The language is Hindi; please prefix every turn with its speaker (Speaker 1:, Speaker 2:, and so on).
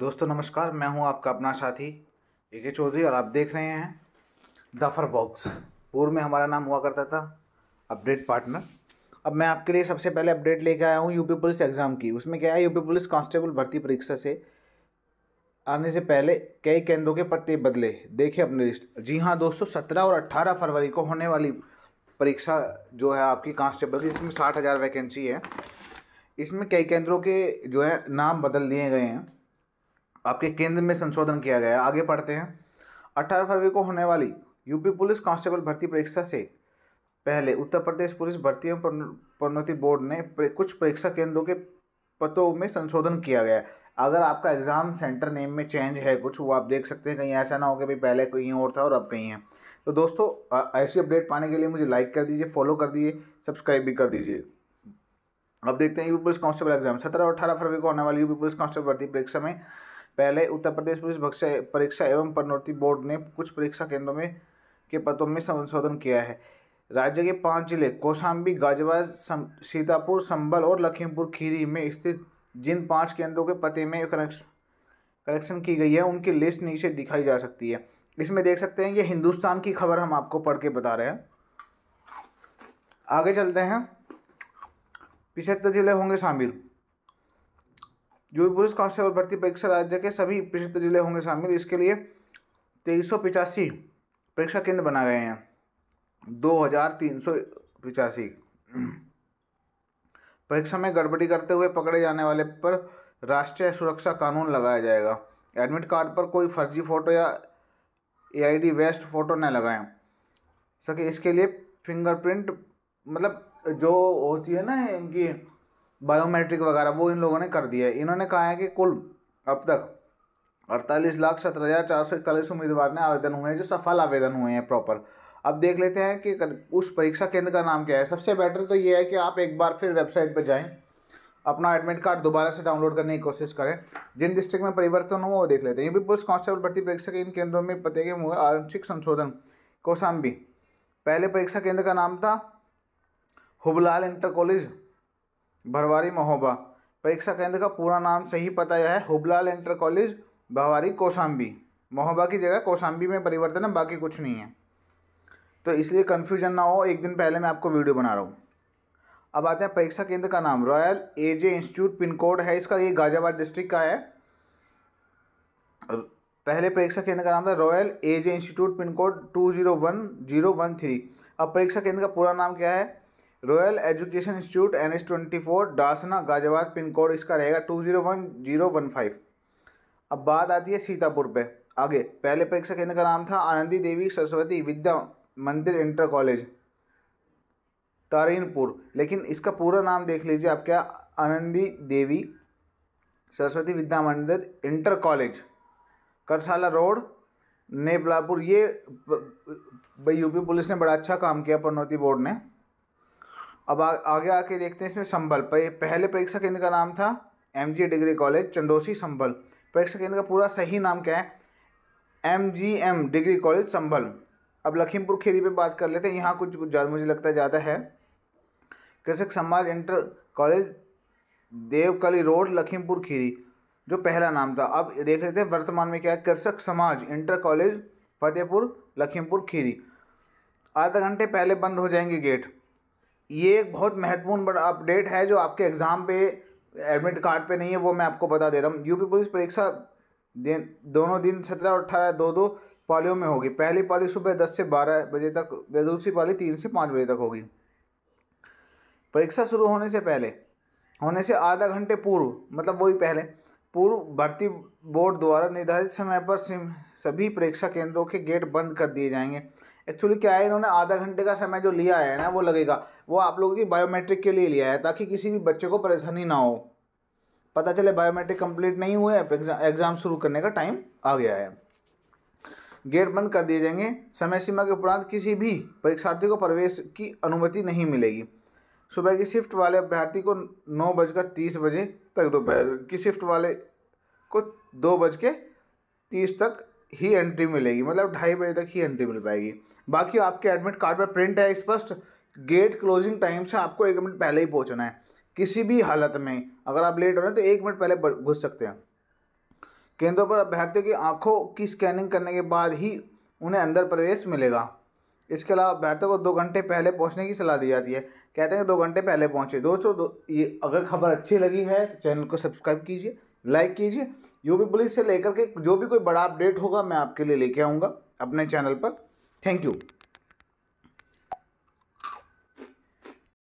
Speaker 1: दोस्तों नमस्कार मैं हूं आपका अपना साथी ए के चौधरी और आप देख रहे हैं दफर बॉक्स पूर्व में हमारा नाम हुआ करता था अपडेट पार्टनर अब मैं आपके लिए सबसे पहले अपडेट लेके आया हूं यूपी पुलिस एग्ज़ाम की उसमें क्या है यूपी पुलिस कांस्टेबल भर्ती परीक्षा से आने से पहले कई केंद्रों के पत्ते बदले देखे अपनी लिस्ट जी हाँ दोस्तों सत्रह और अट्ठारह फरवरी को होने वाली परीक्षा जो है आपकी कांस्टेबल की इसमें साठ हज़ार वैकेंसी है इसमें कई केंद्रों के जो है नाम बदल दिए गए हैं आपके केंद्र में संशोधन किया गया आगे पढ़ते हैं अट्ठारह फरवरी को होने वाली यूपी पुलिस कांस्टेबल भर्ती परीक्षा से पहले उत्तर प्रदेश पुलिस भर्ती एवं प्रोन्नति बोर्ड ने कुछ परीक्षा केंद्रों के पतों में संशोधन किया गया अगर आपका एग्ज़ाम सेंटर नेम में चेंज है कुछ वो आप देख सकते हैं कहीं ऐसा ना हो कि भाई पहले कहीं और था और अब कहीं है तो दोस्तों ऐसी अपडेट पाने के लिए मुझे लाइक कर दीजिए फॉलो कर दीजिए सब्सक्राइब भी कर दीजिए अब देखते हैं यूपी पुलिस कांस्टेबल एग्जाम सत्रह और अठारह फरवरी को होने वाली यूपी पुलिस कांस्टेबल भर्ती परीक्षा में पहले उत्तर प्रदेश पुलिस परीक्षा एवं पदोन्नति बोर्ड ने कुछ परीक्षा केंद्रों में के पदों में संशोधन किया है राज्य के पांच जिले कौशाम्बी गाजियाबाद सीतापुर संबल और लखीमपुर खीरी में स्थित जिन पांच केंद्रों के पते में कनेक्शन की गई है उनकी लिस्ट नीचे दिखाई जा सकती है इसमें देख सकते हैं ये हिंदुस्तान की खबर हम आपको पढ़ के बता रहे हैं आगे चलते हैं पिछहत्तर जिले होंगे शामिल जो भी पुलिस कांस्टेबल भर्ती परीक्षा राज्य के सभी पिछहत्तर जिले होंगे शामिल इसके लिए तेईस सौ पिचासी परीक्षा केंद्र बना गए हैं दो हजार तीन सौ पिचासी परीक्षा में गड़बड़ी करते हुए पकड़े जाने वाले पर राष्ट्रीय सुरक्षा कानून लगाया जाएगा एडमिट कार्ड पर कोई फर्जी फ़ोटो या एआईडी वेस्ट फ़ोटो न लगाएं सके इसके लिए फिंगरप्रिंट मतलब जो होती है ना इनकी बायोमेट्रिक वगैरह वो इन लोगों ने कर दिया है इन्होंने कहा है कि कुल अब तक अड़तालीस लाख सत्रह हज़ार चार सौ इकतालीस उम्मीदवार ने आवेदन हुए हैं जो सफल आवेदन हुए हैं प्रॉपर अब देख लेते हैं कि उस परीक्षा केंद्र का नाम क्या है सबसे बेटर तो ये है कि आप एक बार फिर वेबसाइट पर जाएँ अपना एडमिट कार्ड दोबारा से डाउनलोड करने की कोशिश करें जिन डिस्ट्रिक्ट में परिवर्तन हो वो देख लेते हैं यूपी पुलिस कांस्टेबल भर्ती परीक्षा के इन केंद्रों में पते के हुए आंशिक संशोधन कोसाम्बी पहले परीक्षा केंद्र का नाम था हुबलाल इंटर कॉलेज भरवारी महोबा परीक्षा केंद्र का पूरा नाम सही पता यह है हुबलाल इंटर कॉलेज भरवारी कोसाम्बी महोबा की जगह कोसाम्बी में परिवर्तन है बाकी कुछ नहीं है तो इसलिए कन्फ्यूजन ना हो एक दिन पहले मैं आपको वीडियो बना रहा हूँ अब आते हैं परीक्षा केंद्र का नाम royal AJ institute pin code है इसका ये गाजियाबाद डिस्ट्रिक्ट का है पहले परीक्षा केंद्र का नाम था royal AJ institute pin code two zero one zero one three अब परीक्षा केंद्र का पूरा नाम क्या है royal education institute N S twenty four Dasna Ghaziabad pin code इसका रहेगा two zero one zero one five अब बात आती है सीतापुर पे आगे पहले परीक्षा केंद्र का नाम था आनंदी देवी सरस्वती विद्या मंदिर इंटर कॉलेज तारीनपुर लेकिन इसका पूरा नाम देख लीजिए आप क्या आनंदी देवी Saraswati Vidya Mandir inter college Karsala road Neblapur ये यूपी पुलिस ने बड़ा अच्छा काम किया पनौती बोर्ड ने अब आ, आगे आके देखते हैं इसमें संबल पर पहले परीक्षा केंद्र का नाम था M G degree college Chandausi Sambhal परीक्षा केंद्र का पूरा सही नाम क्या है M G M degree college Sambhal अब लखीमपुर खीरी पे बात कर लेते हैं यहाँ कुछ कुछ ज़्यादा मुझे लगता है ज़्यादा है Krishak Samaj inter college Devkali road Lakhimpur Kheri जो पहला नाम था अब देख लेते हैं वर्तमान में क्या है कृषक समाज इंटर कॉलेज फतेहपुर लखीमपुर खीरी आधा घंटे पहले बंद हो जाएंगे गेट ये एक बहुत महत्वपूर्ण बड़ा अपडेट है जो आपके एग्ज़ाम पे एडमिट कार्ड पे नहीं है वो मैं आपको बता दे रहा हूँ यूपी पुलिस परीक्षा दिन दोनों दिन सत्रह और अठारह दो दो पालियों में होगी पहली पाली सुबह दस से बारह बजे तक दूसरी पाली तीन से पाँच बजे तक होगी परीक्षा शुरू होने से पहले होने से आधा घंटे पूर्व मतलब वही पहले पूर्व भर्ती बोर्ड द्वारा निर्धारित समय पर सभी परीक्षा केंद्रों के गेट बंद कर दिए जाएंगे एक्चुअली क्या है इन्होंने आधा घंटे का समय जो लिया है ना वो लगेगा वो आप लोगों की बायोमेट्रिक के लिए लिया है ताकि किसी भी बच्चे को परेशानी ना हो पता चले बायोमेट्रिक कंप्लीट नहीं हुए एग्ज़ाम शुरू करने का टाइम आ गया है गेट बंद कर दिए जाएंगे समय सीमा के उपरांत किसी भी परीक्षार्थी को प्रवेश की अनुमति नहीं मिलेगी सुबह की शिफ्ट वाले अभ्यर्थी को नौ बजकर तीस बजे तक दोपहर की शिफ्ट वाले को दो बज के तीस तक ही एंट्री मिलेगी मतलब ढाई बजे तक ही एंट्री मिल पाएगी बाकी आपके एडमिट कार्ड पर प्रिंट है स्पष्ट गेट क्लोजिंग टाइम से आपको एक मिनट पहले ही पहुंचना है किसी भी हालत में अगर आप लेट हो रहे हैं तो एक मिनट पहले घुस सकते हैं केंद्रों पर अभ्यर्थियों की आंखों की स्कैनिंग करने के बाद ही उन्हें अंदर प्रवेश मिलेगा इसके अलावा अभ्यर्थियों को दो घंटे पहले पहुंचने की सलाह दी जाती है कहते हैं कि दो घंटे पहले पहुंचे दोस्तों दो, ये अगर खबर अच्छी लगी है तो चैनल को सब्सक्राइब कीजिए लाइक कीजिए यूपी पुलिस से लेकर के जो भी कोई बड़ा अपडेट होगा मैं आपके लिए लेके आऊँगा अपने चैनल पर थैंक यू